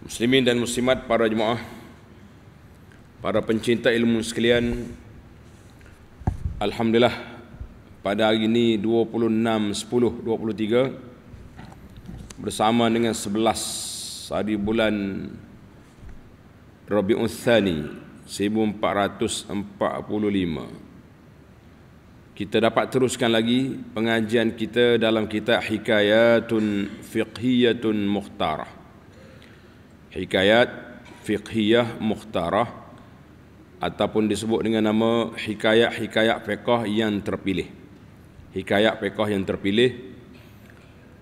Muslimin dan muslimat para jemaah Para pencinta ilmu sekalian Alhamdulillah Pada hari ini 26.10.23 Bersama dengan 11 hari bulan Rabiul Thani 1445 Kita dapat teruskan lagi pengajian kita dalam kitab Hikayatun Fiqhiyatun Mukhtarah hikayat fiqhiyah mukhtarah ataupun disebut dengan nama hikayat-hikayat fiqah yang terpilih. Hikayat fiqah yang terpilih.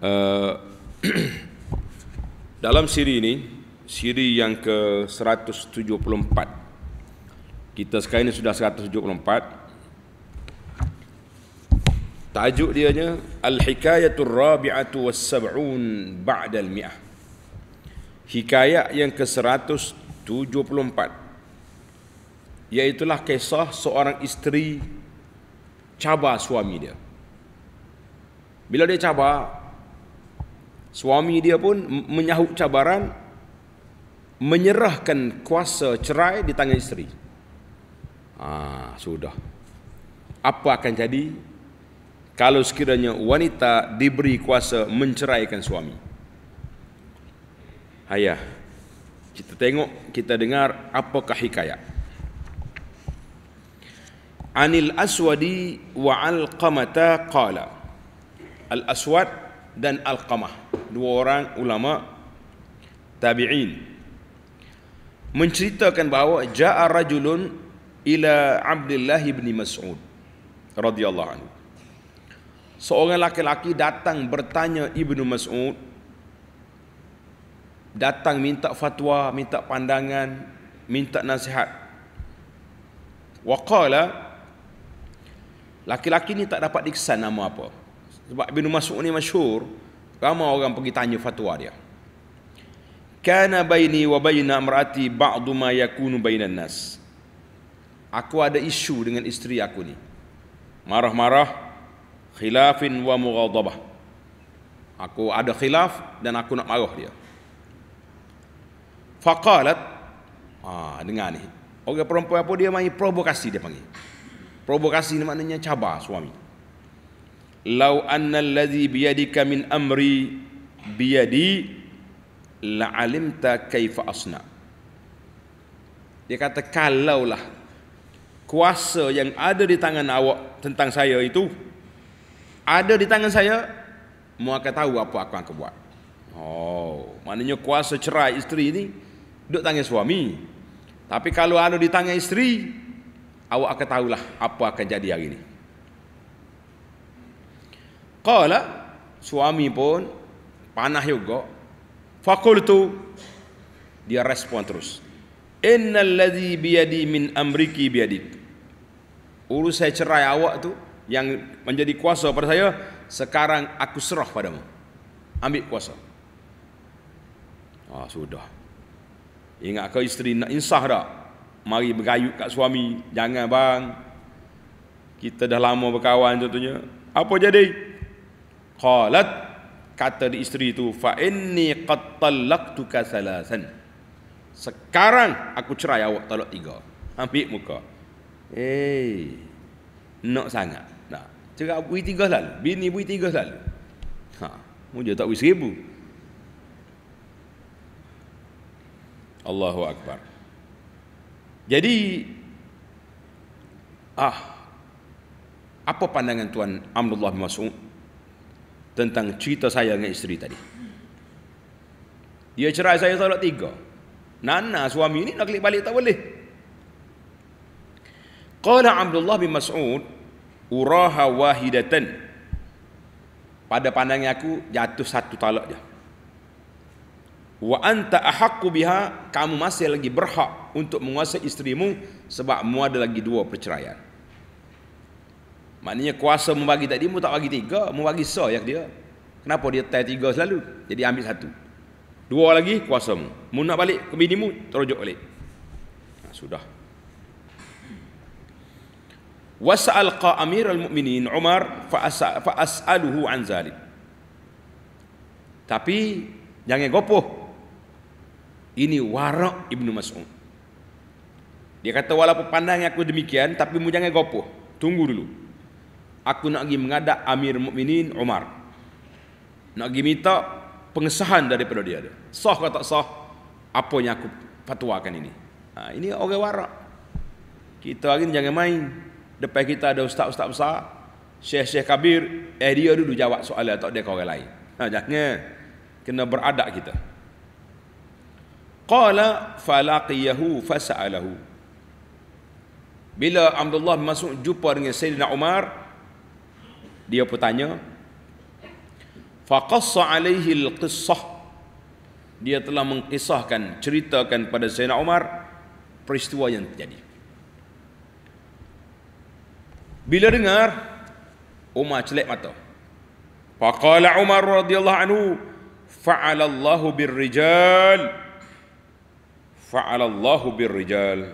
Uh, dalam siri ini, siri yang ke-174. Kita sekarang ini sudah 174. Tajuk dianya Al-Hikayatul Rabi'atu Was-Sab'un Ba'dal Mi'ah. Hikayat yang ke-174 Iaitulah kisah seorang isteri cabar suami dia Bila dia cabar Suami dia pun menyahut cabaran Menyerahkan kuasa cerai di tangan isteri Ah sudah Apa akan jadi Kalau sekiranya wanita diberi kuasa menceraikan suami Ayah Kita tengok, kita dengar apakah hikayat Anil aswadi wa al alqamata qala Al aswad dan al qamah Dua orang ulama Tabi'in Menceritakan bahawa Ja'a rajulun ila Abdullah ibn Mas'ud radhiyallahu anhu. Seorang lelaki datang bertanya Ibnu Mas'ud datang minta fatwa, minta pandangan, minta nasihat. Waqala laki-laki ni tak dapat dikesan nama apa. Sebab Ibnu Mas'ud ni masyhur, ramai orang pergi tanya fatwa dia. Kana baini wa baina imraati ba'du ma yakunu bainan nas. Aku ada isu dengan isteri aku ni. Marah-marah, khilafin wa mughadabah. Aku ada khilaf dan aku nak marah dia. Faqalat ha, Dengar ni Orang perempuan apa dia main provokasi dia panggil Provokasi ni maknanya cabar suami Lau anna alladhi biyadika min amri biyadi La'alimta kaifa asna Dia kata kalaulah Kuasa yang ada di tangan awak tentang saya itu Ada di tangan saya Mu akan tahu apa aku akan buat Oh, maknanya kuasa cerai isteri ini duk tanya suami. Tapi kalau anu ditanya istri, awak akan tahulah apa akan jadi hari ini. Kala suami pun panah juga. Fakultu dia respon terus. Innal ladzi biyadi min amriki biyadik. Urus saya cerai awak tu yang menjadi kuasa pada saya, sekarang aku serah padamu. Ambil kuasa. Ah oh, sudah. Ingat kau isteri nak insah dah. Mari bergayut kat suami. Jangan bang. Kita dah lama berkawan contohnya. Apa jadi? Qalat kata di isteri itu fa inni qad talaqtuka salasan. Sekarang aku cerai awak talak tiga. Ambil muka. Eh. Nak sangat. Nak. Cerai aku tiga lalu. Bini bui tiga lalu. Ha. Mujur tak bui Allahu Akbar. Jadi ah apa pandangan tuan Abdullah bin Mas'ud tentang cerita saya dengan isteri tadi? Dia cerai saya tahun tiga. Nana suami ini nak klik balik tak boleh. Qala Abdullah bin Mas'ud uraha wahidatan. Pada pandangan aku jatuh satu talak je wa anta ahaqqu biha kamu masih lagi berhak untuk menguasai isterimu sebab mu ada lagi dua perceraian maknanya kuasa membagi tadi mu tak bagi tiga mu bagi so yang dia kenapa dia tak tiga selalu jadi ambil satu dua lagi kuasa mu mu nak balik ke bini mu terujuk balik nah, ha, sudah wasal qa amirul mukminin umar fa asaluhu an zalik tapi jangan gopoh ini warak Ibnu Mas'um. Dia kata walaupun pandang aku demikian tapi mu jangan gopoh. Tunggu dulu. Aku nak pergi mengadak Amir Mu'minin Umar. Nak pergi minta pengesahan daripada dia. Sah ke tak sah? Apa yang aku fatwakan ini? Ha, ini orang warak. Kita hari ini jangan main. Depan kita ada ustaz-ustaz besar. Syekh-syekh kabir. Eh dia dulu jawab soalan tak dia ke orang lain. Ha, jangan. Kena beradab kita. Qala falaqiyahu fasa'alahu. Bila Abdullah masuk jumpa dengan Sayyidina Umar, dia pun tanya. Faqassa alaihi al-qissah. Dia telah mengkisahkan, ceritakan pada Sayyidina Umar peristiwa yang terjadi. Bila dengar, Umar celik mata. Faqala Umar radhiyallahu anhu, fa'ala Allahu birrijal. rijal fa'alallahu birrijal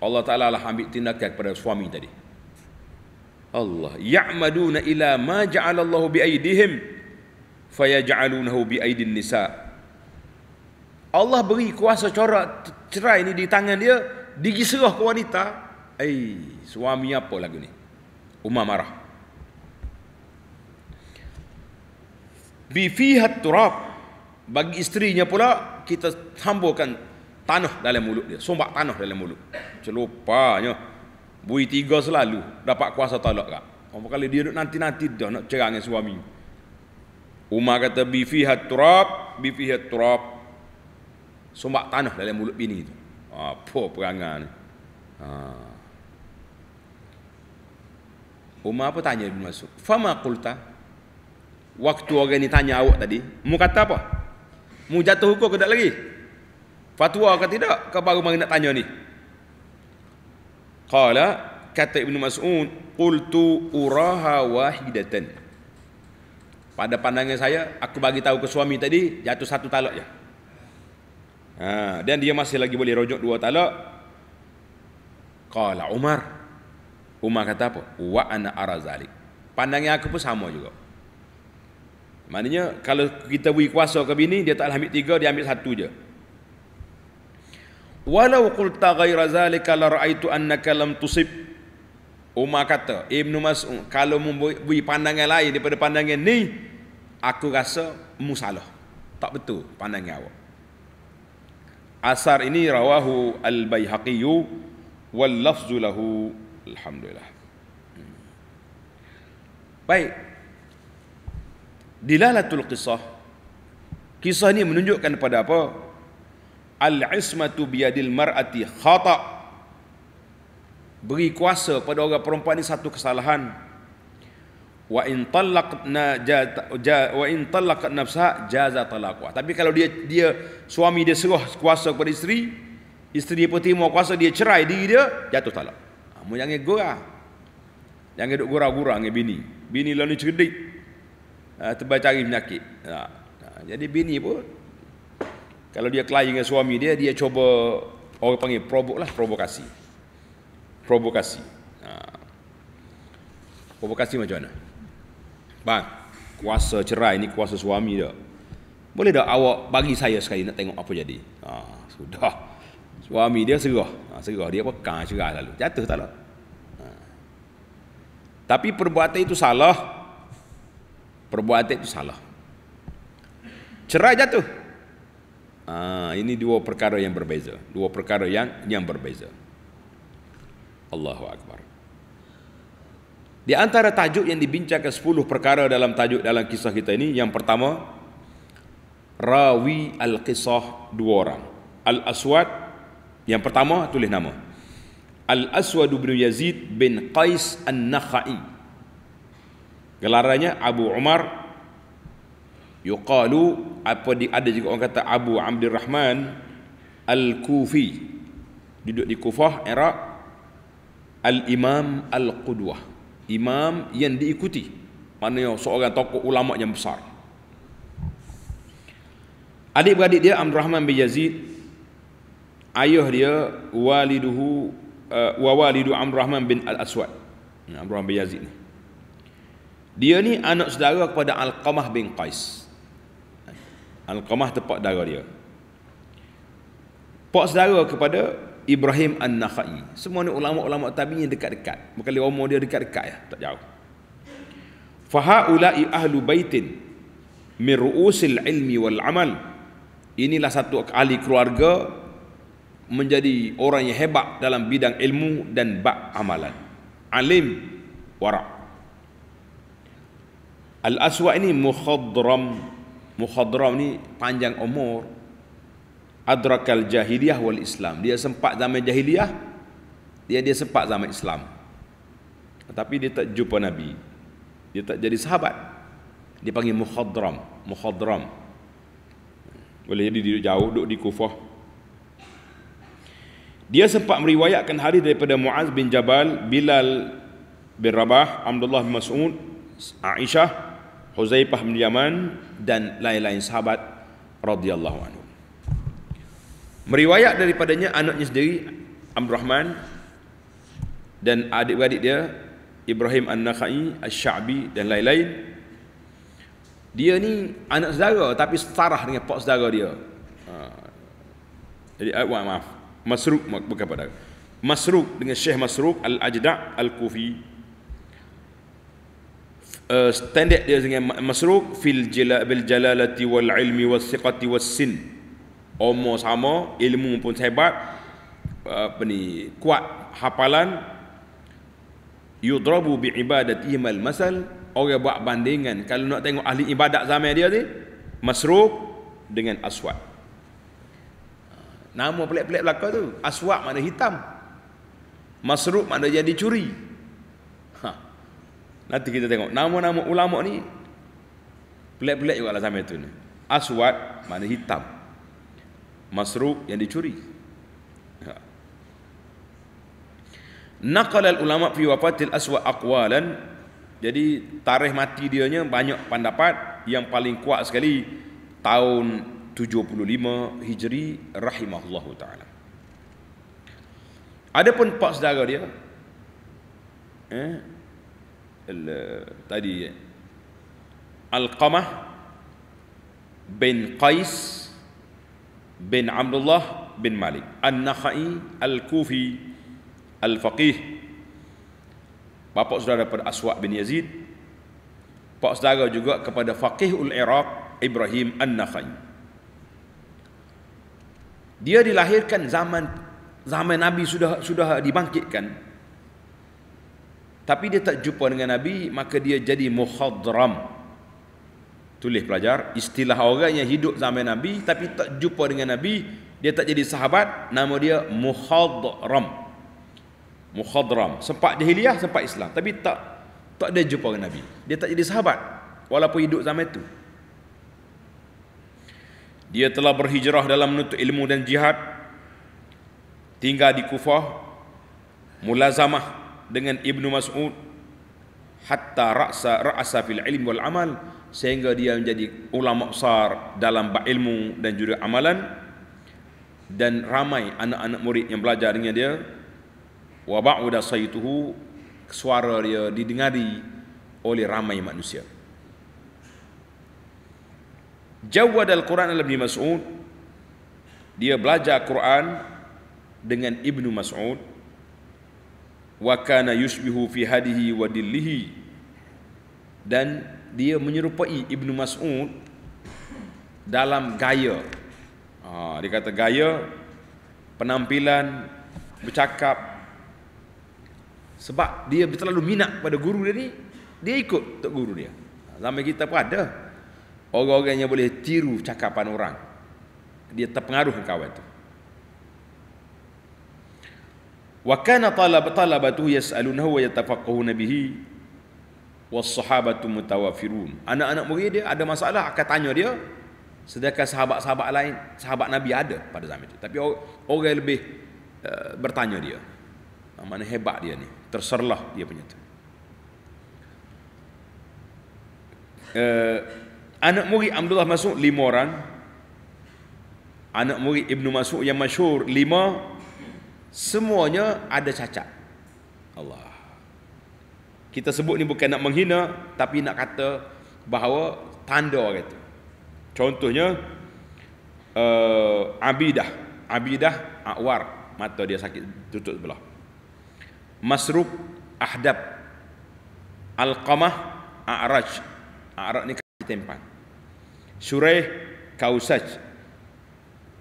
Allah Ta'ala lah ambil tindakan kepada suami tadi Allah ya'maduna ila ma ja'alallahu bi'aidihim fayaja'alunahu bi'aidin nisa Allah beri kuasa corak cerai ni di tangan dia digiserah ke wanita eh suami apa lagu ni Umar marah Bifihat fiha turab bagi isterinya pula kita tambahkan tanah dalam mulut dia. Sombak tanah dalam mulut. Celupanya. Bui tiga selalu dapat kuasa talak kak. Orang kali dia duduk nanti-nanti dia nak cerai dengan suami. Umar kata bifi haturab, bifi haturab. Sombak tanah dalam mulut bini itu. Apa perangai ni? Ha. Umar apa tanya Ibn Masud? Fama qulta? Waktu orang ni tanya awak tadi, mu kata apa? Mu jatuh hukum ke tak lagi? Fatwa ke tidak? Kau baru mari nak tanya ni. Qala kata Ibnu Mas'ud, qultu uraha wahidatan. Pada pandangan saya, aku bagi tahu ke suami tadi jatuh satu talak je. Ha, dan dia masih lagi boleh rojok dua talak. Qala Umar. Umar kata apa? Wa ana arazalik. Pandangan aku pun sama juga. Maknanya kalau kita beri kuasa ke bini dia tak ambil tiga dia ambil satu je. Walau qulta ghaira zalika la raaitu annaka lam tusib Umar kata, ibnu Mas'ud, kalau memberi pandangan lain daripada pandangan ni, aku rasa mu salah. Tak betul pandangan awak. Asar ini rawahu al-bayhaqiyu wal lafzu lahu alhamdulillah. Hmm. Baik, Dilalatul qisah Kisah ini menunjukkan pada apa? Al-ismatu biadil mar'ati khata Beri kuasa pada orang perempuan ini satu kesalahan Wa in talaqna ja, wa in talaqat nafsa jaza talaqwa. Tapi kalau dia dia suami dia serah kuasa kepada isteri, isteri dia pun terima kuasa dia cerai diri dia jatuh talak. Ha, mu jangan gurau. Jangan duk gurau-gurau dengan bini. Bini lalu cerdik uh, tebal cari penyakit. Ah, ah, jadi bini pun kalau dia kelahi dengan suami dia dia cuba orang panggil provok lah provokasi. Provokasi. provokasi macam mana? Bang, kuasa cerai ni kuasa suami dia. Boleh tak awak bagi saya sekali nak tengok apa jadi? sudah. Suami dia serah. Ha, serah dia pekan cerai lalu. Jatuh tak lah. Tapi perbuatan itu salah perbuatan itu salah. Cerai jatuh. Ah, ini dua perkara yang berbeza. Dua perkara yang yang berbeza. Allahu Akbar. Di antara tajuk yang dibincangkan sepuluh perkara dalam tajuk dalam kisah kita ini, yang pertama rawi al-qisah dua orang. Al-Aswad yang pertama tulis nama. Al-Aswad bin Yazid bin Qais An-Nakhai gelarannya Abu Umar yuqalu apa di, ada juga orang kata Abu Rahman Al-Kufi duduk di Kufah era Al-Imam Al-Qudwah imam yang diikuti maknanya seorang tokoh ulama yang besar adik-beradik dia Rahman bin Yazid ayah dia waliduhu uh, wa walidu Rahman bin Al-Aswad Abdurrahman bin Yazid ni dia ni anak saudara kepada Al-Qamah bin Qais. Al-Qamah tepat darah dia. Pak saudara kepada Ibrahim An-Nakhai. Semua ni ulama-ulama tabi'in dekat-dekat. Bukan dia umur dia dekat-dekat ya, tak jauh. Fahaulai ahlu baitin min ru'usil ilmi wal amal. Inilah satu ahli keluarga menjadi orang yang hebat dalam bidang ilmu dan bak amalan. Alim warak. Al-Aswad ini mukhadram. Mukhadram ni panjang umur. Adrakal jahiliyah wal Islam. Dia sempat zaman jahiliyah, dia dia sempat zaman Islam. Tetapi dia tak jumpa Nabi. Dia tak jadi sahabat. Dia panggil mukhadram, mukhadram. Boleh jadi dia jauh duduk di Kufah. Dia sempat meriwayatkan hari daripada Muaz bin Jabal, Bilal bin Rabah, Abdullah bin Mas'ud, Aisyah Huzaifah bin Yaman dan lain-lain sahabat radhiyallahu anhu. Meriwayat daripadanya anaknya sendiri Amr Rahman dan adik-adik dia Ibrahim An-Nakhai, Al-Sha'bi dan lain-lain. Dia ni anak saudara tapi setara dengan pak saudara dia. Ha. Jadi aku eh, maaf, Masruk bukan pada. Masruk dengan Syekh Masruk Al-Ajda' Al-Kufi Eh, standard dia dengan masruk fil jala bil jalalati wal ilmi was siqati was sin umur sama ilmu pun hebat eh, apa ni kuat hafalan yudrabu bi ibadati mal masal orang buat bandingan kalau nak tengok ahli ibadat zaman dia ni masruk dengan aswad nama pelik-pelik belaka tu aswad makna hitam masruk makna jadi curi Nanti kita tengok Nama-nama ulama ni Pelik-pelik juga lah zaman tu ni Aswad Maksudnya hitam Masruk yang dicuri ha. Naqalal ulama fi wafatil aswad aqwalan Jadi tarikh mati dia nya banyak pendapat Yang paling kuat sekali Tahun 75 Hijri Rahimahullah ta'ala Ada pun empat saudara dia Eh, tadi Al-Qamah bin Qais bin Abdullah bin Malik An-Nakhai Al-Kufi Al-Faqih Bapak saudara pada Aswak bin Yazid bapak saudara juga kepada Faqih Ul-Iraq Ibrahim An-Nakhai dia dilahirkan zaman zaman Nabi sudah sudah dibangkitkan tapi dia tak jumpa dengan Nabi maka dia jadi mukhadram tulis pelajar istilah orang yang hidup zaman Nabi tapi tak jumpa dengan Nabi dia tak jadi sahabat nama dia mukhadram mukhadram sempat jahiliah sempat Islam tapi tak tak ada jumpa dengan Nabi dia tak jadi sahabat walaupun hidup zaman itu dia telah berhijrah dalam menutup ilmu dan jihad tinggal di Kufah mulazamah dengan Ibnu Mas'ud hatta ra'sa ra'sa fil ilmi wal amal sehingga dia menjadi ulama besar dalam bab ilmu dan juga amalan dan ramai anak-anak murid yang belajar dengan dia wa ba'uda saytuhu suara dia didengari oleh ramai manusia Jawad al-Quran al ibnu Mas'ud Dia belajar Quran Dengan ibnu Mas'ud wa kana yushbihu fi hadhihi wa dillihi dan dia menyerupai Ibnu Mas'ud dalam gaya ha, dia kata gaya penampilan bercakap sebab dia terlalu minat pada guru dia ni dia ikut tok guru dia ha, zaman kita pun ada orang-orang yang boleh tiru cakapan orang dia terpengaruh kawan tu wa kana talab talabatu yasalunahu wa yatafaqahuna bihi wassahabatu mutawafirun anak-anak murid dia ada masalah akan tanya dia sedangkan sahabat-sahabat lain sahabat nabi ada pada zaman itu tapi orang lebih uh, bertanya dia ah, mana hebat dia ni terserlah dia punya tu uh, anak murid Abdullah masuk lima orang anak murid Ibnu Mas'ud yang masyhur lima semuanya ada cacat. Allah. Kita sebut ni bukan nak menghina tapi nak kata bahawa tanda orang itu. Contohnya uh, Abidah, Abidah Akwar mata dia sakit tutup sebelah. Masruk Ahdab Al-Qamah A'raj A'raj ni kaki tempat Syurih Kausaj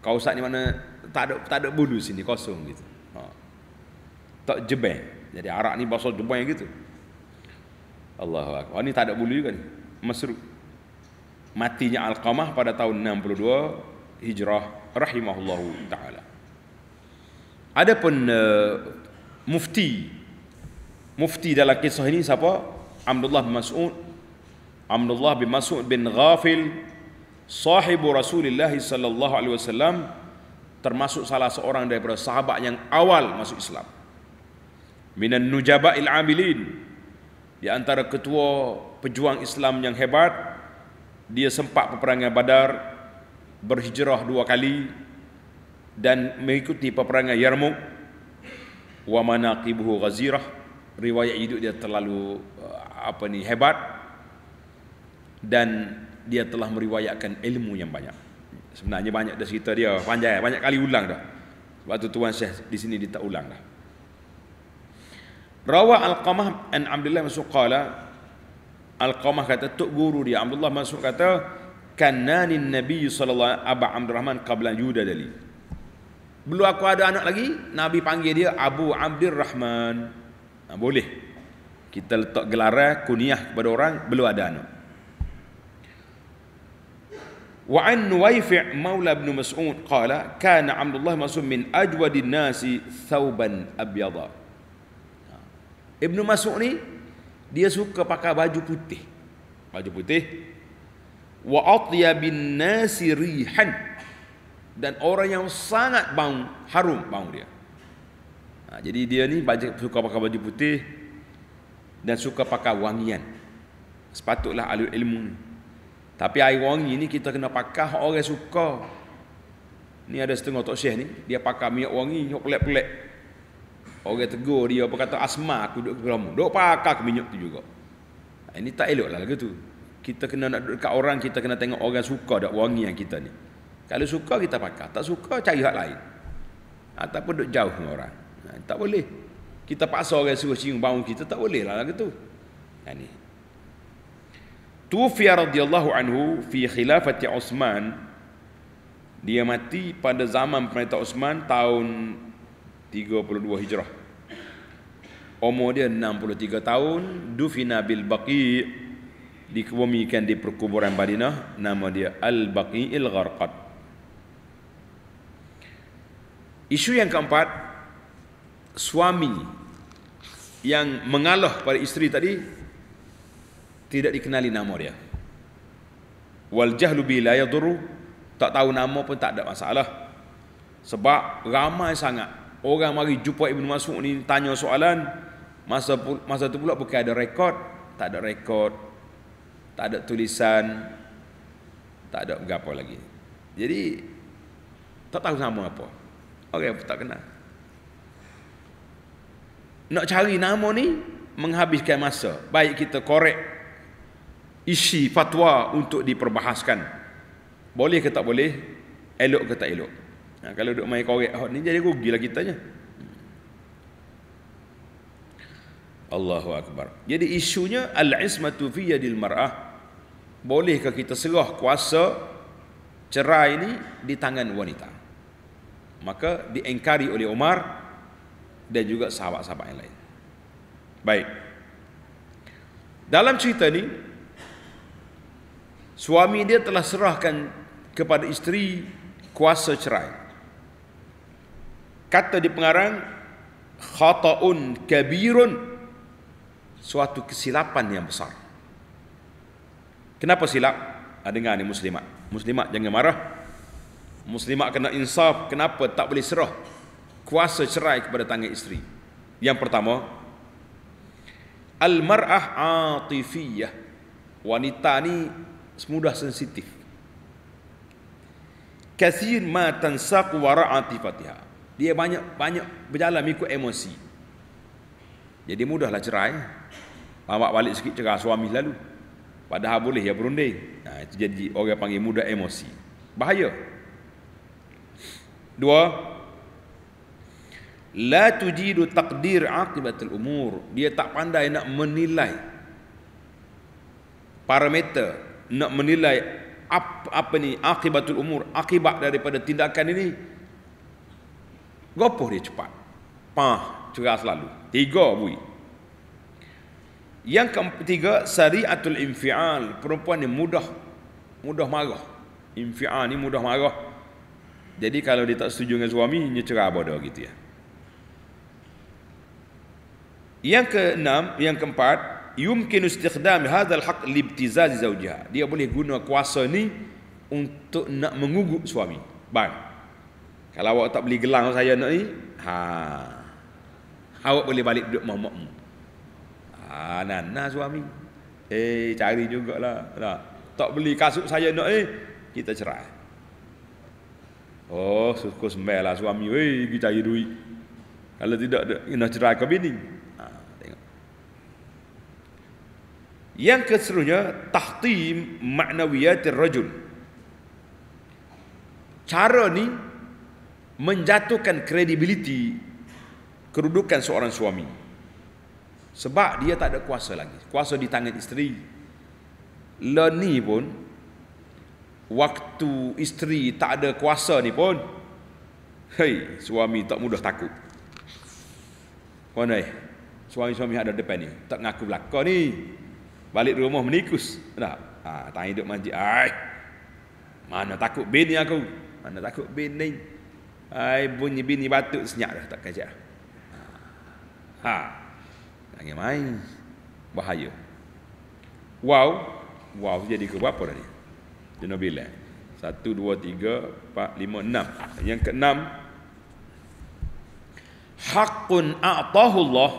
Kausaj ni mana tak ada, tak ada bulu sini kosong gitu tak jebeng. Jadi arak ni basah yang gitu. Allahu akbar. Ini oh, tak ada bulu kan? ni. Matinya Al-Qamah pada tahun 62 Hijrah rahimahullahu taala. Adapun uh, eh, mufti mufti dalam kisah ini siapa? Abdullah bin Mas'ud. Abdullah bin Mas'ud bin Ghafil sahibu Rasulullah sallallahu alaihi wasallam termasuk salah seorang daripada sahabat yang awal masuk Islam minan nujaba'il amilin di antara ketua pejuang Islam yang hebat dia sempat peperangan Badar berhijrah dua kali dan mengikuti peperangan Yarmuk wa manaqibuhu ghazirah riwayat hidup dia terlalu eh, apa ni hebat dan dia telah meriwayatkan ilmu yang banyak sebenarnya banyak dah cerita dia panjang eh? banyak kali ulang dah Waktu tuan syekh di sini dia tak ulang dah Rawa Al-Qamah an Abdullah Masuk qala Al-Qamah kata tok guru dia Abdullah Masuk kata kanani Nabi sallallahu alaihi Wasallam Abu Abdul Rahman qabla Yuda dali. Belum aku ada anak lagi, Nabi panggil dia Abu Abdul Rahman. Ha, boleh. Kita letak gelaran kunyah kepada orang belum ada anak. Wa an Nuwaifi' Maula bin Mas'ud qala kana Abdullah Mas'ud min ajwadin nasi thawban abyadah Ibnu Mas'ud ni dia suka pakai baju putih. Baju putih. Wa atya bin nasi rihan. Dan orang yang sangat bau harum bau dia. Ha, jadi dia ni baju, suka pakai baju putih dan suka pakai wangian. Sepatutlah ahli ilmu Tapi air wangi ni kita kena pakai orang suka. Ni ada setengah tok syekh ni, dia pakai minyak wangi, minyak pelik-pelik. Orang tegur dia apa kata asma aku duduk kelam. Duk pakak ke minyak tu juga. Ha, ini tak elok lah gitu. Kita kena nak duduk dekat orang kita kena tengok orang suka dak wangi yang kita ni. Kalau suka kita pakak, tak suka cari hak lain. Ha, ataupun duduk jauh dengan orang. Ha, tak boleh. Kita paksa orang suruh cium bau kita tak boleh lah gitu. tu. Ha ni. Tufiya radhiyallahu anhu fi khilafati Uthman dia mati pada zaman pemerintah Uthman tahun 32 Hijrah umur dia 63 tahun dufina bil baqi dikubumikan di perkuburan Madinah nama dia al baqi il gharqat isu yang keempat suami yang mengalah pada isteri tadi tidak dikenali nama dia wal jahlu bi la yadurru tak tahu nama pun tak ada masalah sebab ramai sangat orang mari jumpa Ibnu Mas'ud ni tanya soalan Masa masa tu pula bukan ada rekod, tak ada rekod, tak ada tulisan, tak ada apa lagi. Jadi tak tahu nama apa. Orang tak kenal. Nak cari nama ni menghabiskan masa. Baik kita korek isi fatwa untuk diperbahaskan. Boleh ke tak boleh? Elok ke tak elok? Nah, ha, kalau duk main korek hot ni jadi rugilah kitanya. Allahu akbar. Jadi isunya al-ismatu fi yadil mar'ah. Bolehkah kita serah kuasa cerai ini di tangan wanita? Maka diengkari oleh Omar dan juga sahabat-sahabat yang lain. Baik. Dalam cerita ini suami dia telah serahkan kepada isteri kuasa cerai. Kata di pengarang khata'un kabirun suatu kesilapan yang besar. Kenapa silap? Ha, dengar ni muslimat. Muslimat jangan marah. Muslimat kena insaf. Kenapa tak boleh serah kuasa cerai kepada tangan isteri? Yang pertama, Al-mar'ah atifiyah. Wanita ni semudah sensitif. Kathir ma tansaq wara atifatiha. Dia banyak-banyak berjalan ikut emosi. Jadi mudahlah cerai. Mama balik sikit cerah suami lalu, Padahal boleh ya berunding. Nah ha, itu jadi orang panggil muda emosi. Bahaya. Dua. La tujidu takdir akibatul umur. Dia tak pandai nak menilai parameter. Nak menilai apa, apa ni akibatul umur. Akibat daripada tindakan ini. Gopoh dia cepat. Pah, cerah selalu. Tiga buih. Yang ketiga sariatul infial, perempuan ni mudah mudah marah. Infial ni mudah marah. Jadi kalau dia tak setuju dengan suami, dia cerah bodoh gitu ya. Yang keenam, yang keempat, yumkin istikhdam hadzal haq libtizaz zawjiha. Dia boleh guna kuasa ni untuk nak mengugut suami. Baik. Kalau awak tak beli gelang saya nak ni, ha. Awak boleh balik duduk mak Ah, nah, nah suami. Eh, cari jugalah. Nah, tak beli kasut saya nak eh, kita cerai. Oh, suku sembel suami. Eh, kita cari duit. Kalau tidak, kita cerai ke bini. Ah, Yang keseluruhnya tahtim maknawiyat rajul. Cara ni menjatuhkan kredibiliti kerudukan seorang suami. Sebab dia tak ada kuasa lagi. Kuasa di tangan isteri. Le ni pun, waktu isteri tak ada kuasa ni pun, hei, suami tak mudah takut. Puan eh, suami-suami ada depan ni, tak ngaku belakang ni. Balik rumah menikus. Tak? Ha, tak hidup masjid. Ay, mana takut bini aku? Mana takut bini? Ay, bunyi bini batuk senyap dah, tak kajak. Ha, ha. Angin main bahaya. Wow, wow jadi ke berapa tadi? Dia nak bilang. Satu, dua, tiga, empat, lima, enam. Yang keenam. Hakun a'tahu Allah.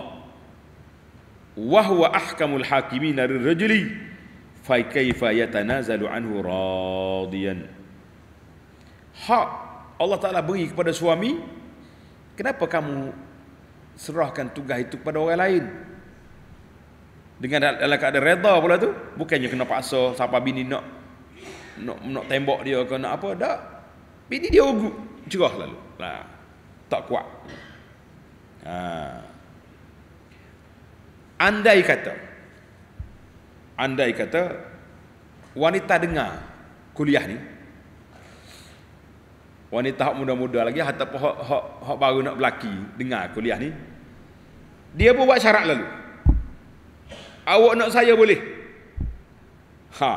Wahuwa ahkamul hakimin ar-rajli. Faikaifa yatanazalu anhu radiyan. Hak Allah Ta'ala beri kepada suami. Kenapa kamu serahkan tugas itu kepada orang lain? dengan dalam keadaan redha pula tu bukannya kena paksa siapa bini nak nak nak tembok dia ke nak apa dak bini dia ugut cerah lalu lah tak kuat ha. andai kata andai kata wanita dengar kuliah ni wanita hak muda-muda lagi ataupun hak hak hak baru nak belaki dengar kuliah ni dia buat syarat lalu Awak nak saya boleh. Ha.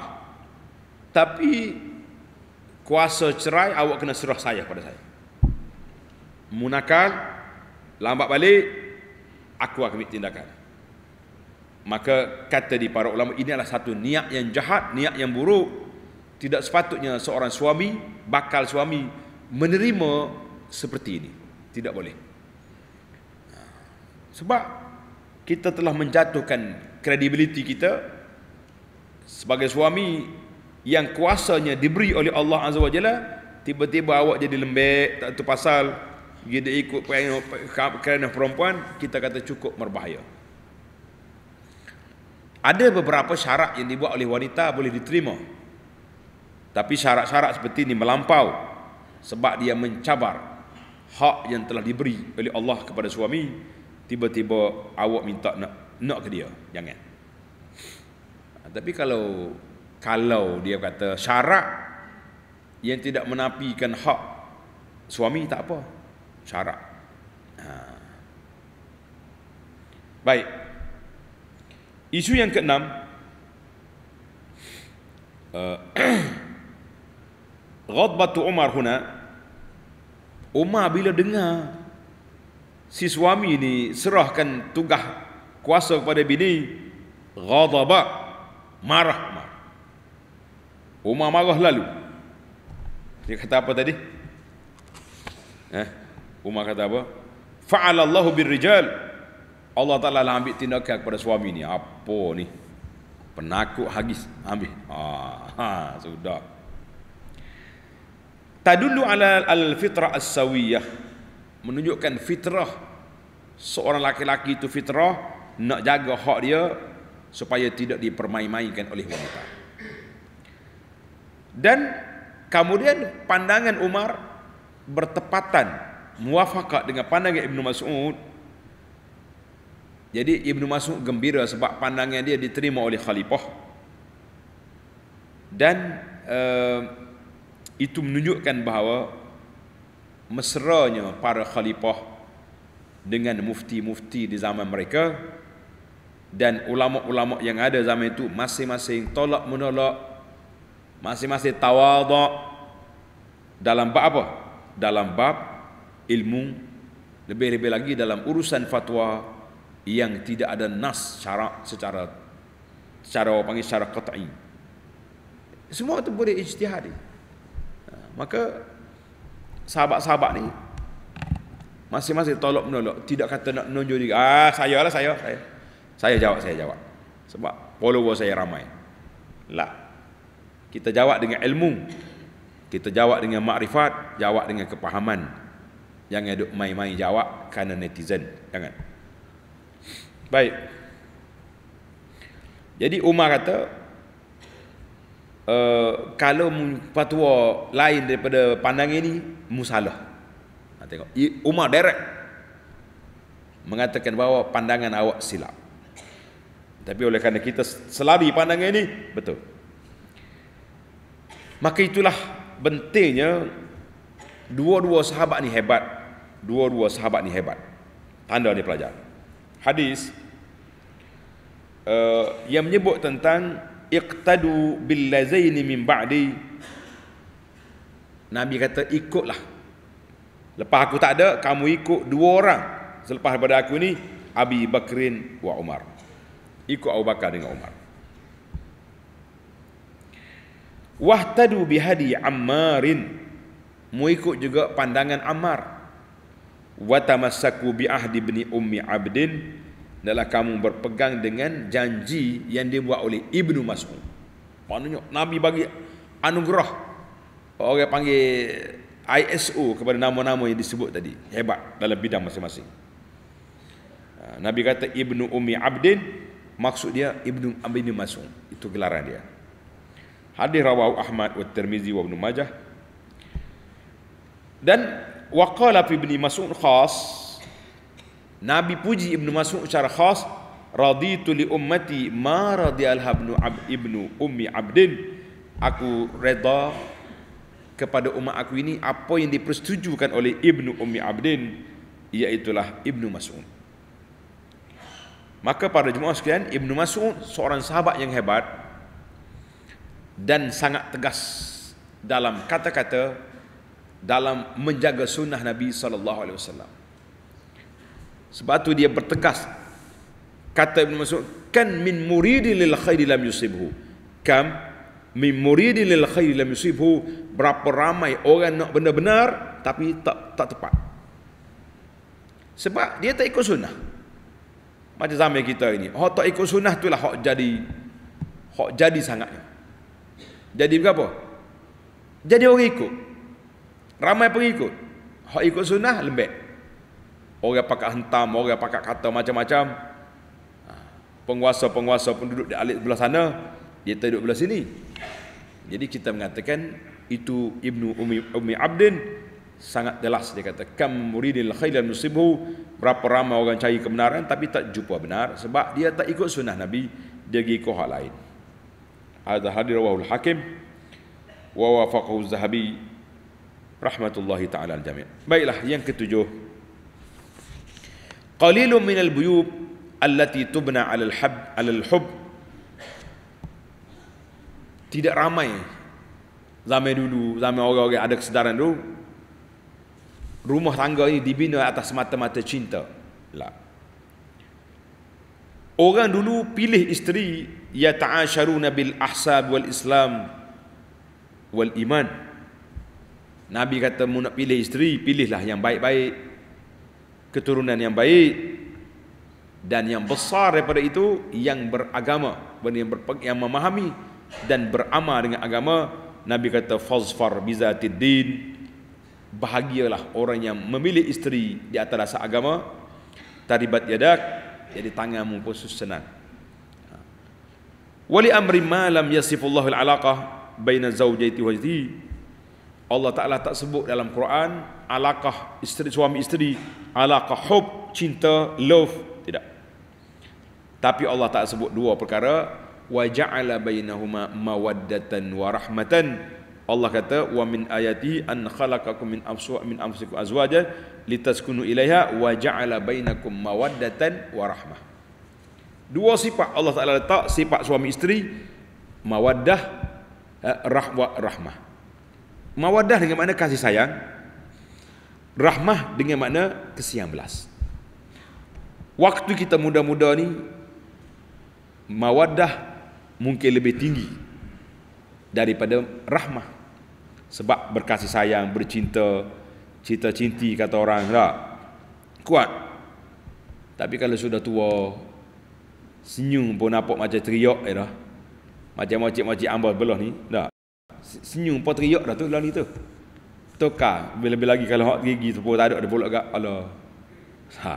Tapi kuasa cerai awak kena serah saya pada saya. Munakal lambat balik aku akan ambil tindakan. Maka kata di para ulama ini adalah satu niat yang jahat, niat yang buruk. Tidak sepatutnya seorang suami, bakal suami menerima seperti ini. Tidak boleh. Sebab kita telah menjatuhkan kredibiliti kita sebagai suami yang kuasanya diberi oleh Allah Azza wa Jalla tiba-tiba awak jadi lembek tak tu pasal dia ikut kerana perempuan kita kata cukup berbahaya ada beberapa syarat yang dibuat oleh wanita boleh diterima tapi syarat-syarat seperti ini melampau sebab dia mencabar hak yang telah diberi oleh Allah kepada suami tiba-tiba awak minta nak nak ke dia jangan ah, tapi kalau kalau dia kata syarat yang tidak menapikan hak suami tak apa syarat ha. Ah. baik isu yang keenam uh, ah, tu umar huna umar bila dengar si suami ni serahkan tugas kuasa kepada bini ghadaba marah mar. Umar marah lalu dia kata apa tadi eh Umar kata apa fa'ala Allahu birrijal Allah Taala lah ambil tindakan kepada suami ni apa ni penakut hagis, ambil ha, ha sudah tadullu ala al-fitrah as-sawiyah menunjukkan fitrah seorang laki-laki itu fitrah nak jaga hak dia supaya tidak dipermain-mainkan oleh wanita. Dan kemudian pandangan Umar bertepatan muafakat dengan pandangan Ibnu Mas'ud. Jadi Ibnu Mas'ud gembira sebab pandangan dia diterima oleh khalifah. Dan uh, itu menunjukkan bahawa mesranya para khalifah dengan mufti-mufti di zaman mereka dan ulama-ulama yang ada zaman itu masing-masing tolak menolak masing-masing tawaduk dalam bab apa dalam bab ilmu lebih-lebih lagi dalam urusan fatwa yang tidak ada nas syarak secara secara apa panggil secara qat'i semua itu boleh ijtihad ha, maka sahabat-sahabat ni masing-masing tolak menolak tidak kata nak menunjuk diri ah saya lah saya lah, saya lah. Saya jawab, saya jawab. Sebab follower saya ramai. Lah. Kita jawab dengan ilmu. Kita jawab dengan makrifat, jawab dengan kepahaman. Jangan duk main-main jawab kerana netizen. Jangan. Baik. Jadi Umar kata, uh, kalau patua lain daripada pandang ini, musalah. Nah, tengok. Umar direct mengatakan bahawa pandangan awak silap. Tapi oleh kerana kita selari pandangan ini, betul. Maka itulah bentengnya dua-dua sahabat ni hebat. Dua-dua sahabat ni hebat. Tanda dia pelajar. Hadis uh, yang menyebut tentang iqtadu billazaini min ba'di Nabi kata ikutlah lepas aku tak ada kamu ikut dua orang selepas daripada aku ni Abi Bakrin wa Umar ikut Abu Bakar dengan Umar. Wahtadu bihadi Ammarin. Mu ikut juga pandangan Ammar. Wa tamassaku bi ahdi bni ummi Abdin. Dalam kamu berpegang dengan janji yang dibuat oleh Ibnu Mas'ud. Maknanya Nabi bagi anugerah orang panggil ISO kepada nama-nama yang disebut tadi. Hebat dalam bidang masing-masing. Ha, Nabi kata Ibnu umi Abdin maksud dia Ibnu Abi Mas'ud itu gelaran dia hadis rawahu Ahmad wa Tirmizi wa Ibnu Majah dan waqala fi Ibnu Mas'ud khas Nabi puji Ibnu Mas'ud secara khas raditu li ummati ma radi al habnu ab ibnu ummi abdin aku redha kepada umat aku ini apa yang dipersetujukan oleh ibnu ummi abdin iaitu ibnu mas'ud Maka pada jemaah sekalian Ibnu Mas'ud seorang sahabat yang hebat dan sangat tegas dalam kata-kata dalam menjaga sunnah Nabi sallallahu alaihi wasallam. Sebab tu dia bertegas kata Ibnu Mas'ud kan min muridi lil khairi lam yusibhu. Kam min muridi lil khairi lam yusibhu berapa ramai orang nak benda benar tapi tak tak tepat. Sebab dia tak ikut sunnah macam zaman kita ini hok tak ikut sunnah itulah hok jadi hok jadi sangatnya jadi apa jadi orang ikut ramai pengikut hok ikut sunnah lembek orang pakai hentam orang pakai kata macam-macam ha, penguasa-penguasa duduk di alit belah sana dia duduk belah sini jadi kita mengatakan itu Ibnu Umi, Umi Abdin sangat jelas dia kata kam muridil khail al musibhu berapa ramai orang cari kebenaran tapi tak jumpa benar sebab dia tak ikut sunnah nabi dia pergi ikut hal lain ada hadir wahul hakim wa wafaqahu zahabi rahmatullahi taala al jami' baiklah yang ketujuh qalilu min al buyub allati tubna ala hab alal hub tidak ramai zaman dulu zaman orang-orang ada kesedaran dulu rumah tangga ini dibina atas mata-mata cinta. Lah. Orang dulu pilih isteri ya ta'asharuna nabil ahsab wal islam wal iman. Nabi kata mu nak pilih isteri, pilihlah yang baik-baik. Keturunan yang baik dan yang besar daripada itu yang beragama, yang, ber, yang memahami dan beramal dengan agama. Nabi kata fazfar bizatid din bahagialah orang yang memilih isteri di atas dasar agama taribat yadak jadi tanganmu pun senang ha. wali amri ma lam yasifullahu alaqah baina zaujaiti wa Allah Ta'ala tak sebut dalam Quran alaqah isteri suami isteri alaqah hub cinta love tidak tapi Allah Ta'ala sebut dua perkara wa ja'ala bainahuma mawaddatan wa rahmatan Allah kata wa min ayati an khalaqakum min afsu min anfusikum azwaja litaskunu ilaiha wa ja'ala bainakum mawaddatan wa rahmah. Dua sifat Allah Taala letak sifat suami isteri mawaddah eh, rahwa rahmah. Mawaddah dengan makna kasih sayang, rahmah dengan makna kesian belas. Waktu kita muda-muda ni mawaddah mungkin lebih tinggi daripada rahmah sebab berkasih sayang, bercinta, cinta-cinti kata orang tak? Kuat. Tapi kalau sudah tua, senyum pun nampak macam teriak ya Macam Macam macam makcik ambas belah ni, tak? Senyum pun teriak dah tu, lah ni tu. Tukar, lebih-lebih lagi kalau hak gigi tu pun tak ada, ada pulak kat, Allah. Ha.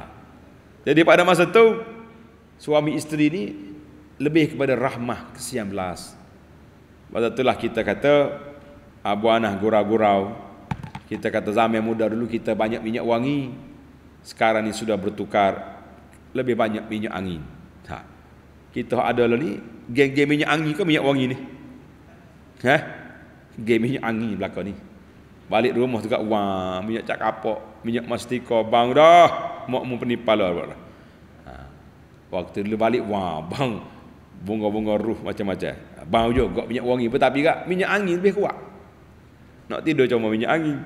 Jadi pada masa tu, suami isteri ni, lebih kepada rahmah kesian belas. Sebab itulah kita kata, Abu Anah gurau-gurau. Kita kata zaman muda dulu kita banyak minyak wangi. Sekarang ini sudah bertukar lebih banyak minyak angin. Ha. Kita ada lah ni geng-geng minyak angin ke minyak wangi ni? Ha? Geng minyak angin belakang ni. Balik rumah juga wah minyak cak kapok, minyak mastika bang dah. Mak mu penipal lah. Ha. Waktu dulu balik wah bang bunga-bunga ruh macam-macam. Bang juga minyak wangi tetapi juga minyak angin lebih kuat. Nak tidur cuma minyak angin.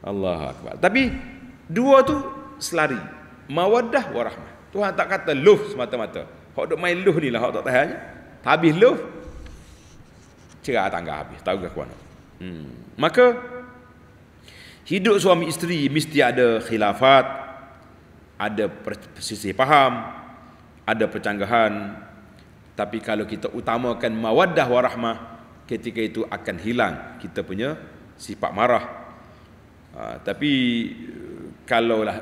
Allah Akbar. Tapi dua tu selari. mawadah warahmah. Tuhan tak kata luh semata-mata. Hak duk main luh ni lah hak tak tahan. Tak habis luh. Cerah tangga habis. Tahu ke kuana. Hmm. Maka hidup suami isteri mesti ada khilafat. Ada persisih faham. Ada percanggahan. Tapi kalau kita utamakan mawadah warahmah. Ketika itu akan hilang kita punya sifat marah. Ha, tapi kalau lah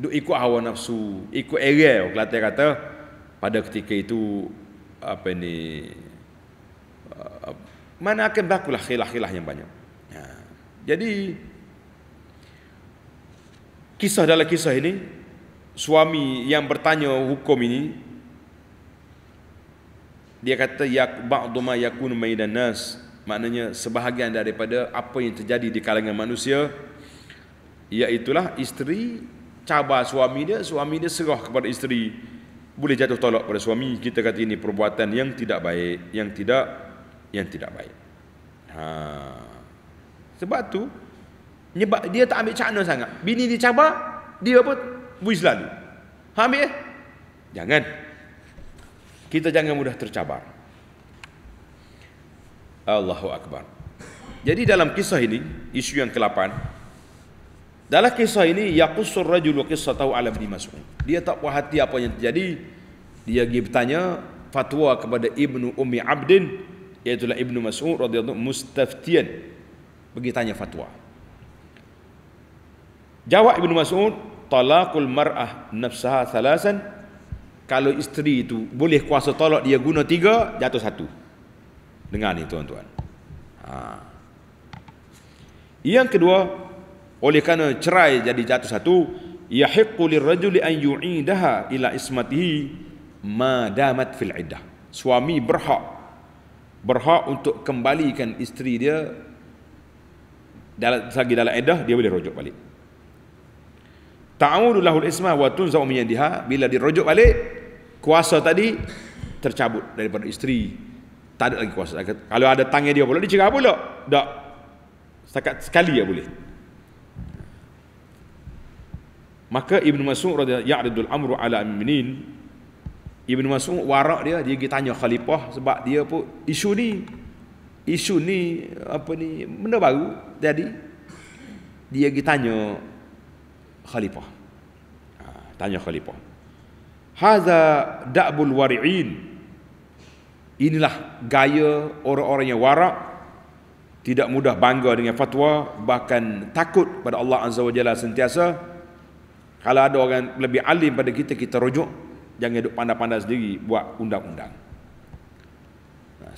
ikut hawa nafsu, ikut erel Kelantan kata pada ketika itu apa ni uh, mana akan berlaku lah khilah-khilah yang banyak. Ha, jadi kisah dalam kisah ini suami yang bertanya hukum ini dia kata yak ba'duma yakun maidan nas maknanya sebahagian daripada apa yang terjadi di kalangan manusia iaitulah isteri cabar suami dia suami dia serah kepada isteri boleh jatuh tolak pada suami kita kata ini perbuatan yang tidak baik yang tidak yang tidak baik ha. sebab tu nyebab dia tak ambil cakna sangat bini dia cabar dia apa buis lalu ambil ya? jangan kita jangan mudah tercabar Allahu Akbar. Jadi dalam kisah ini, isu yang ke-8, dalam kisah ini, Yaqussur Rajul wa kisah tahu alam di Mas'ud. Dia tak puas hati apa yang terjadi. Dia pergi bertanya fatwa kepada Ibnu Ummi Abdin, iaitulah Ibnu Mas'ud radhiyallahu anhu, mustaftian. Pergi tanya fatwa. Jawab Ibnu Mas'ud, talakul mar'ah nafsaha thalasan. Kalau isteri itu boleh kuasa tolak dia guna tiga, jatuh satu. Dengar ni tuan-tuan. Ha. Yang kedua, oleh kerana cerai jadi jatuh satu, yahiqqu lirajuli an yu'idaha ila ismatihi ma damat fil iddah. Suami berhak berhak untuk kembalikan isteri dia dalam lagi dalam iddah dia boleh rujuk balik. Ta'udu lahul isma wa tunza'u min yadiha bila dirujuk balik kuasa tadi tercabut daripada isteri tak ada lagi kuasa. Kalau ada tangan dia pula, dia cerah pula. Tak. Setakat sekali dia boleh. Maka Ibn Mas'ud radhiya ya'ridul amru ala aminin. Ibn Mas'ud warak dia, dia pergi tanya khalifah sebab dia pun isu ni. Isu ni, apa ni, benda baru jadi. Dia pergi tanya khalifah. Ha, tanya khalifah. Haza da'bul wari'in. Inilah gaya orang-orang yang warak tidak mudah bangga dengan fatwa bahkan takut pada Allah Azza wa Jalla sentiasa kalau ada orang lebih alim pada kita kita rujuk jangan duduk pandai-pandai sendiri buat undang-undang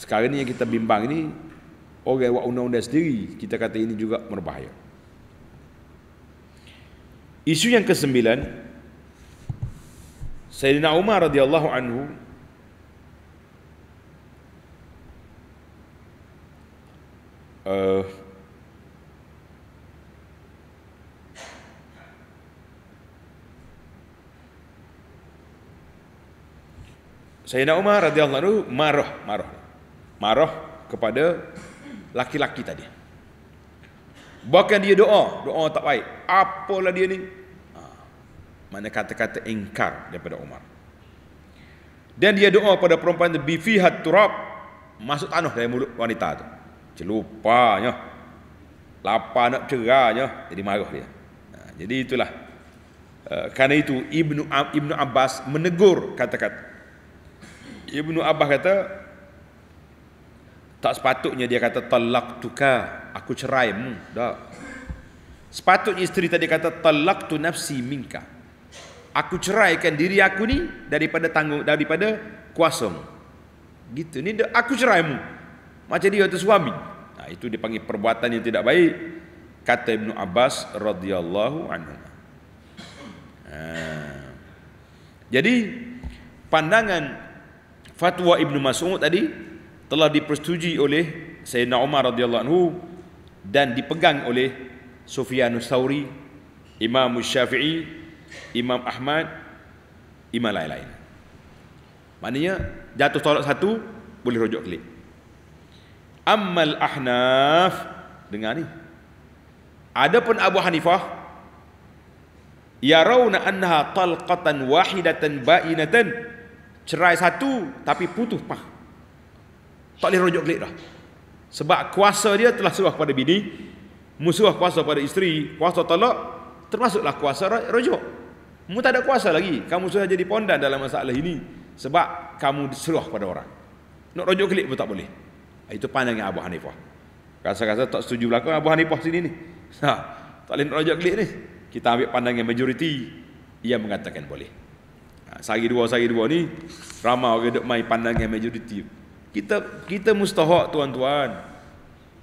sekarang ni yang kita bimbang ini orang buat undang-undang sendiri kita kata ini juga berbahaya isu yang kesembilan Sayyidina Umar radhiyallahu anhu Uh, Sayyidina Umar radhiyallahu anhu marah, marah. Marah kepada laki-laki tadi. Bahkan dia doa, doa tak baik. Apalah dia ni? Ha, mana kata-kata ingkar daripada Umar. Dan dia doa pada perempuan itu, bifihat turab, masuk tanah dari mulut wanita itu celupanya lapar nak cerahnya jadi marah dia ha, jadi itulah uh, kerana itu Ibnu Ibnu Abbas menegur kata-kata Ibnu Abbas kata tak sepatutnya dia kata talak tuka aku cerai mu dah sepatutnya isteri tadi kata talak tu nafsi minka aku ceraikan diri aku ni daripada tanggung daripada kuasa mu gitu ni aku cerai mu macam dia tu suami nah, itu dipanggil perbuatan yang tidak baik kata Ibnu Abbas radhiyallahu anhu nah. jadi pandangan fatwa Ibnu Mas'ud tadi telah dipersetujui oleh Sayyidina Umar radhiyallahu anhu dan dipegang oleh Sufyan Tsauri Imam Syafi'i Imam Ahmad Imam lain-lain Maknanya jatuh tolak satu boleh rujuk klik. Ammal Ahnaf dengar ni. pun Abu Hanifah yarawna annaha talqatan wahidatan bainatan cerai satu tapi putus pah. Tak boleh rujuk kelik dah. Sebab kuasa dia telah suruh pada bini, musuh kuasa pada isteri, kuasa talak termasuklah kuasa rujuk. Mu tak ada kuasa lagi. Kamu sudah jadi pondan dalam masalah ini sebab kamu suruh pada orang. Nak rujuk klik, pun tak boleh. Itu pandangnya Abu Hanifah. Rasa-rasa tak setuju belakang Abu Hanifah sini ni. Ha, tak boleh nak rajak kelip ni. Kita ambil pandangan majoriti Ia mengatakan boleh. Ha, sehari dua, sehari dua ni, ramai orang duduk main pandangan majoriti. Kita kita mustahak tuan-tuan.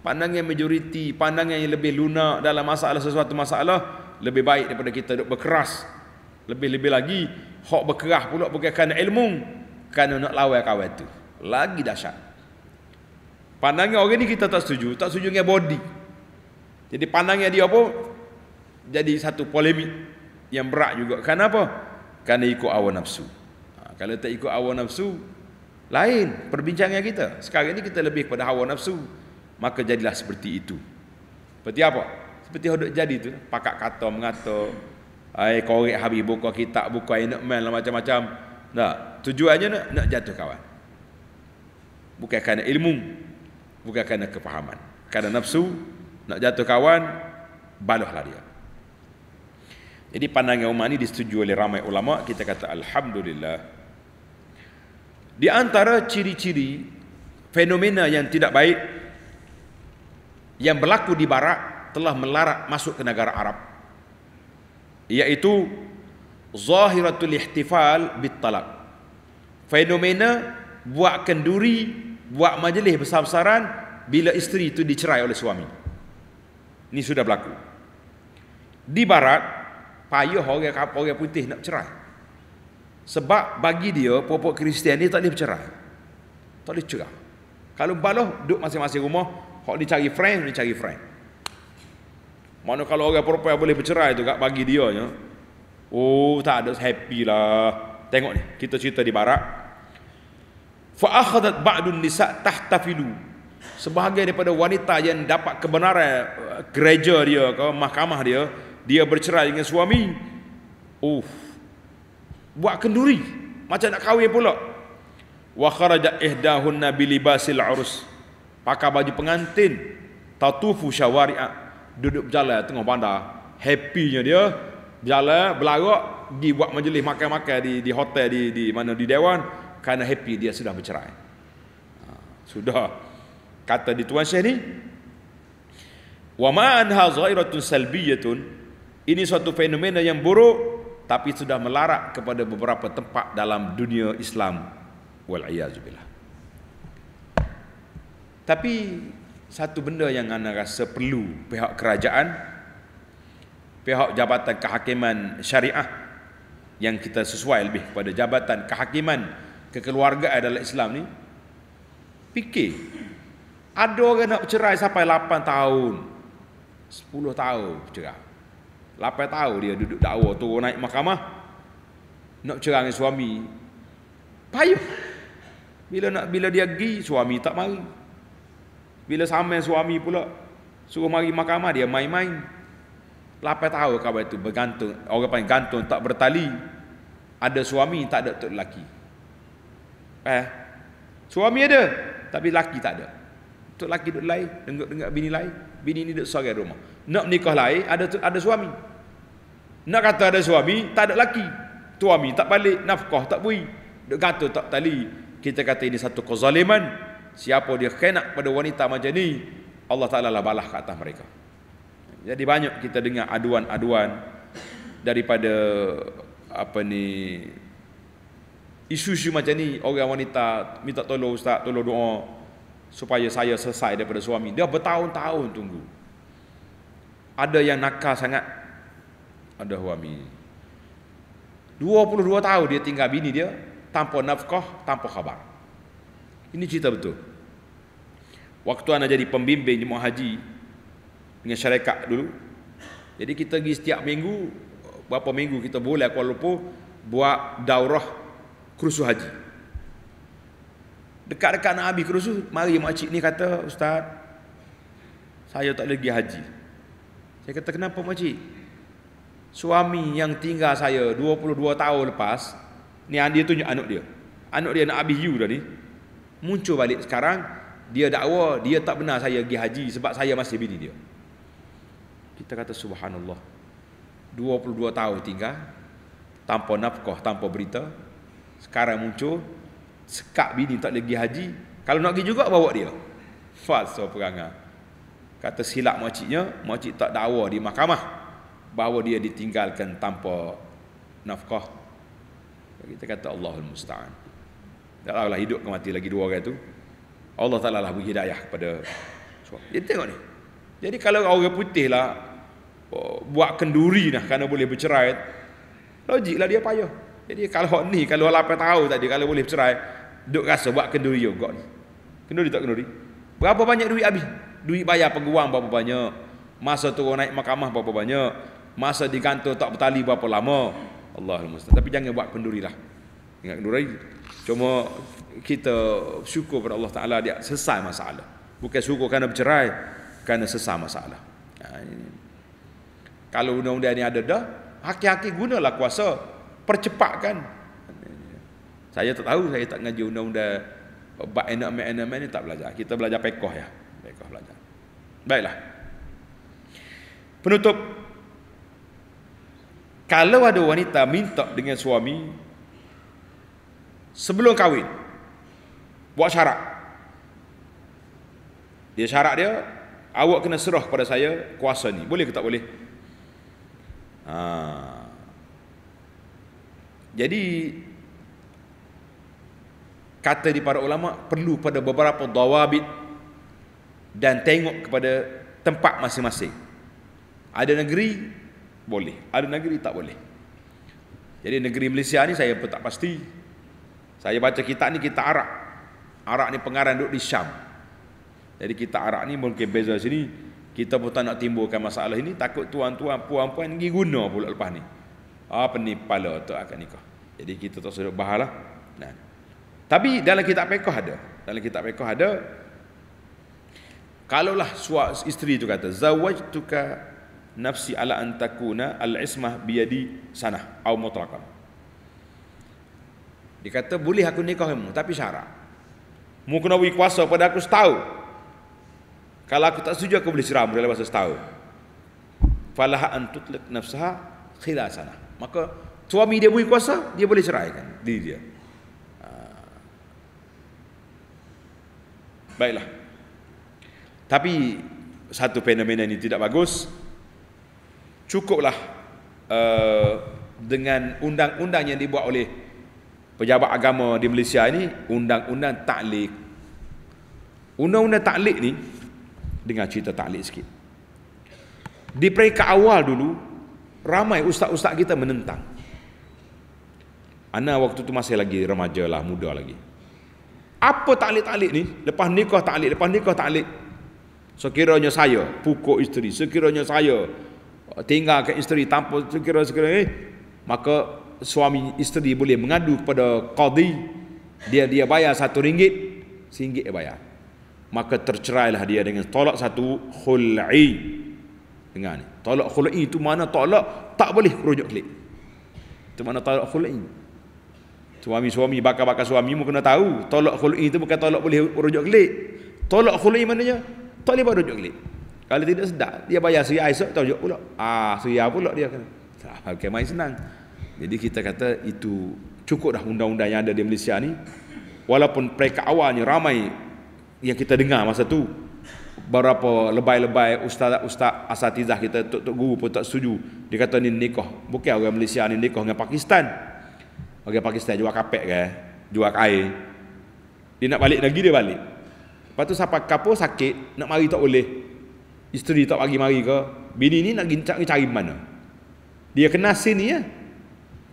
Pandangan majoriti, pandang yang lebih lunak dalam masalah sesuatu masalah, lebih baik daripada kita duduk berkeras. Lebih-lebih lagi, hak berkerah pula bukan kerana ilmu, kerana nak lawan kawan tu. Lagi dahsyat. Pandangnya orang ni kita tak setuju, tak setuju dengan body. Jadi pandangnya dia apa? Jadi satu polemik yang berat juga. Kenapa? Karena ikut awal nafsu. Ha, kalau tak ikut awal nafsu, lain perbincangan kita. Sekarang ni kita lebih kepada hawa nafsu, maka jadilah seperti itu. Seperti apa? Seperti hodok jadi tu, pakak kata mengata, ai korek habis buka kitab, buka enak main lah macam-macam. Tak, tujuannya nak, nak jatuh kawan. Bukan kerana ilmu, bukan kerana kepahaman, kerana nafsu nak jatuh kawan balahlah dia jadi pandangan umat ini disetujui oleh ramai ulama kita kata alhamdulillah di antara ciri-ciri fenomena yang tidak baik yang berlaku di barat telah melarat masuk ke negara Arab iaitu zahiratul ihtifal bit fenomena buat kenduri buat majlis besar-besaran bila isteri itu dicerai oleh suami. Ini sudah berlaku. Di barat, payah orang kapal orang putih nak cerai. Sebab bagi dia, popok Kristian ni tak boleh bercerai. Tak boleh cerai. Kalau baloh duduk masing-masing rumah, hok dicari friend, dicari friend. Mana kalau orang perempuan boleh bercerai tu kat bagi dia Oh, tak ada happy lah. Tengok ni, kita cerita di barat fa akhadhat ba'dun nisa tahtafilu sebahagian daripada wanita yang dapat kebenaran eh, gereja dia ke mahkamah dia dia bercerai dengan suami uf buat kenduri macam nak kahwin pula wa kharaja ihdahunna bilibasil urus pakai baju pengantin tatufu syawari'a duduk berjalan tengah bandar happynya dia berjalan berlarak pergi buat majlis makan-makan di di hotel di di mana di dewan kerana happy dia sudah bercerai ha, sudah kata di tuan syekh ni wa ma anha salbiyatun ini suatu fenomena yang buruk tapi sudah melarat kepada beberapa tempat dalam dunia Islam wal tapi satu benda yang anda rasa perlu pihak kerajaan pihak jabatan kehakiman syariah yang kita sesuai lebih kepada jabatan kehakiman syariah kekeluargaan dalam Islam ni fikir ada orang nak bercerai sampai 8 tahun 10 tahun bercerai 8 tahun dia duduk dakwa turun naik mahkamah nak cerai dengan suami payah bila nak bila dia pergi suami tak mari bila sampai suami pula suruh mari mahkamah dia main-main 8 tahun kawan itu bergantung orang panggil gantung tak bertali ada suami tak ada tu lelaki Eh, suami ada, tapi laki tak ada. Tok laki duduk lain, dengar-dengar bini lain, bini ni duduk sorang rumah. Nak nikah lain, ada ada suami. Nak kata ada suami, tak ada laki. Suami tak balik, nafkah tak beri. Duk kata tak tali. Kita kata ini satu kezaliman. Siapa dia khianat pada wanita macam ni, Allah Ta'ala lah balah ke atas mereka. Jadi banyak kita dengar aduan-aduan daripada apa ni isu-isu macam ni orang wanita minta tolong ustaz tolong doa supaya saya selesai daripada suami dia bertahun-tahun tunggu ada yang nakal sangat ada suami 22 tahun dia tinggal bini dia tanpa nafkah tanpa khabar ini cerita betul waktu ana jadi pembimbing jemaah haji dengan syarikat dulu jadi kita pergi setiap minggu berapa minggu kita boleh Kuala Lumpur buat daurah kerusu haji dekat-dekat nak habis kerusu mari makcik ni kata ustaz saya tak lagi haji saya kata kenapa makcik suami yang tinggal saya 22 tahun lepas ni dia tunjuk anak dia anak dia nak habis you dah ni muncul balik sekarang dia dakwa dia tak benar saya pergi haji sebab saya masih bini dia kita kata subhanallah 22 tahun tinggal tanpa nafkah tanpa berita sekarang muncul sekak bini tak boleh pergi haji kalau nak pergi juga bawa dia falso perangai kata silap makciknya makcik tak dakwa di mahkamah bahawa dia ditinggalkan tanpa nafkah kita kata Allahul Musta'an tak tahulah hidup ke mati lagi dua orang tu Allah Ta'ala lah hidayah kepada so jadi tengok ni jadi kalau orang putih lah oh, buat kenduri lah kerana boleh bercerai lah dia payah jadi eh, kalau hok ni kalau Allah apa tahu tadi kalau boleh bercerai, duk rasa buat kenduri juga ni. Kenduri tak kenduri. Berapa banyak duit habis? Duit bayar peguam berapa banyak? Masa turun naik mahkamah berapa banyak? Masa digantung tak bertali berapa lama? Allahu musta. Tapi jangan buat kenduri lah. Ingat kenduri. Cuma kita syukur kepada Allah Taala dia selesai masalah. Bukan syukur kerana bercerai, kerana selesai masalah. Ha, kalau undang-undang ni ada dah, hakik-hakik gunalah kuasa percepatkan saya tak tahu saya tak ngaji undang-undang eh, bab enak main enak ni tak belajar kita belajar pekoh ya pekoh belajar baiklah penutup kalau ada wanita minta dengan suami sebelum kahwin buat syarat dia syarat dia awak kena serah pada saya kuasa ni boleh ke tak boleh ha. Jadi kata di para ulama perlu pada beberapa dawabit dan tengok kepada tempat masing-masing. Ada negeri boleh, ada negeri tak boleh. Jadi negeri Malaysia ni saya tak pasti. Saya baca kitab ni kitab Arab. Arab ni pengarang duduk di Syam. Jadi kita Arab ni mungkin beza sini. Kita pun tak nak timbulkan masalah ini. Takut tuan-tuan, puan-puan pergi guna pula lepas ni apa ni pala tu akan nikah. Jadi kita tak sedap bahalah. Nah. Tapi dalam kitab fiqh ada. Dalam kitab fiqh ada kalau lah isteri tu kata zawajtuka nafsi ala an takuna al ismah biyadi sanah. au mutlaqan. Dikata boleh aku nikah kamu tapi syarat. Mu kena beri kuasa pada aku setahu. Kalau aku tak setuju aku boleh ceramah dalam masa setahu. Falaha an tutlik nafsaha khilasana maka suami dia beri kuasa dia boleh ceraikan diri dia ah. baiklah tapi satu fenomena ini tidak bagus cukuplah uh, dengan undang-undang yang dibuat oleh pejabat agama di Malaysia ini undang-undang taklik undang-undang taklik ni dengar cerita taklik sikit di peringkat awal dulu ramai ustaz-ustaz kita menentang. Ana waktu tu masih lagi remaja lah, muda lagi. Apa taklik-taklik ni? Lepas nikah taklik, lepas nikah taklik. Sekiranya saya pukul isteri, sekiranya saya eh, tinggal ke isteri tanpa sekiranya sekiranya eh, maka suami isteri boleh mengadu kepada qadi dia dia bayar satu ringgit singgit dia bayar maka tercerailah dia dengan tolak satu khul'i Dengar ni. Tolak khul'i itu mana tolak tak boleh rujuk klik. Itu mana tolak khul'i. Suami-suami, bakar-bakar suami mu kena tahu. Tolak khul'i itu bukan tolak boleh rujuk klik. Tolak khul'i maknanya, tak boleh rujuk klik. Kalau tidak sedar, dia bayar suya esok, tak rujuk pula. Ah, suya pulak dia kena. Tak, okay, main senang. Jadi kita kata itu cukup dah undang-undang yang ada di Malaysia ni. Walaupun peringkat awalnya ramai yang kita dengar masa tu berapa lebay-lebay ustaz-ustaz asatizah kita tok tok guru pun tak setuju dia kata ni nikah bukan orang Malaysia ni nikah dengan Pakistan orang Pakistan jual kapek ke eh? jual air dia nak balik lagi dia balik lepas tu siapa kapo sakit nak mari tak boleh isteri tak bagi mari ke bini ni nak gincak ni cari mana dia kena sini ya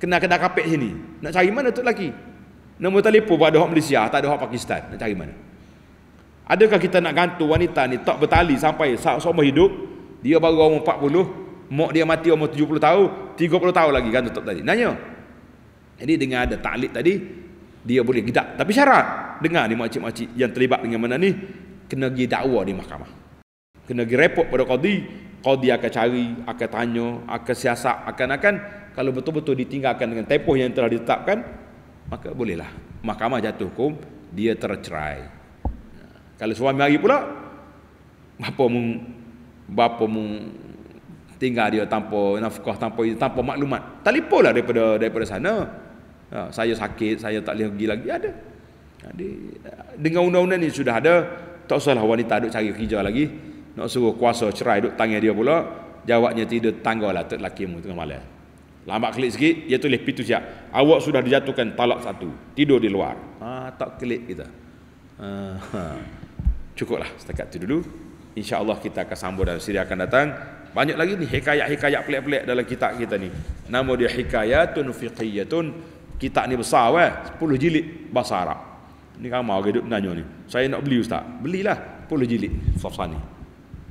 kena kena kapek sini nak cari mana tu lelaki nombor telefon pada ada orang Malaysia tak ada orang Pakistan nak cari mana Adakah kita nak gantung wanita ni tak bertali sampai saat seumur hidup? Dia baru umur 40, mak dia mati umur 70 tahun, 30 tahun lagi gantung tak tali. Nanya. Jadi dengan ada taklid tadi, dia boleh gidak. Tapi syarat, dengar ni makcik-makcik yang terlibat dengan mana ni, kena pergi dakwa di mahkamah. Kena pergi repot pada qadi, qadi akan cari, akan tanya, akan siasat, akan-akan. Kalau betul-betul ditinggalkan dengan tempoh yang telah ditetapkan, maka bolehlah. Mahkamah jatuh hukum, dia tercerai. Kalau suami hari pula, bapa mu bapa mu tinggal dia tanpa nafkah, tanpa tanpa maklumat. Telefonlah daripada daripada sana. Ha, saya sakit, saya tak boleh pergi lagi ada. Jadi dengan undang-undang ni sudah ada, tak usahlah wanita duk cari kerja lagi. Nak suruh kuasa cerai duk tangan dia pula. Jawabnya tidak tanggalah tok laki mu tengah malam. Lambat klik sikit, dia tulis pintu siap. Awak sudah dijatuhkan talak satu. Tidur di luar. Ha, tak klik kita. Ha, ha cukuplah setakat itu dulu insyaallah kita akan sambung dalam siri akan datang banyak lagi ni hikayat-hikayat pelik-pelik dalam kitab kita ni nama dia hikayatun fiqhiyatun kitab ni besar weh 10 jilid bahasa Arab ni kamu mau hidup nanya ni saya nak beli ustaz belilah Sepuluh jilid safsa ni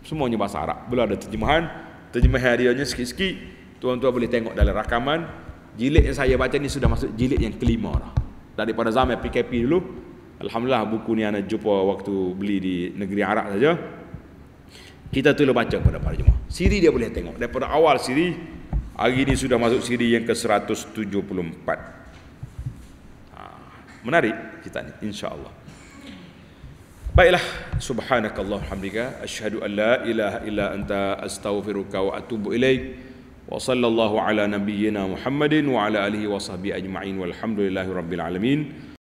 semuanya bahasa Arab belum ada terjemahan terjemahan harianya sikit-sikit tuan-tuan boleh tengok dalam rakaman jilid yang saya baca ni sudah masuk jilid yang kelima dah daripada zaman PKP dulu Alhamdulillah buku ni anak jumpa waktu beli di negeri Arab saja. Kita tu baca pada para jemaah. Siri dia boleh tengok daripada awal siri hari ni sudah masuk siri yang ke-174. Ha, menarik kita ni insya-Allah. Baiklah subhanakallah hamdika asyhadu an la ilaha illa anta astaghfiruka wa atubu ilaik. Wa sallallahu ala nabiyyina Muhammadin wa ala alihi wa sahbihi ajma'in walhamdulillahi rabbil alamin.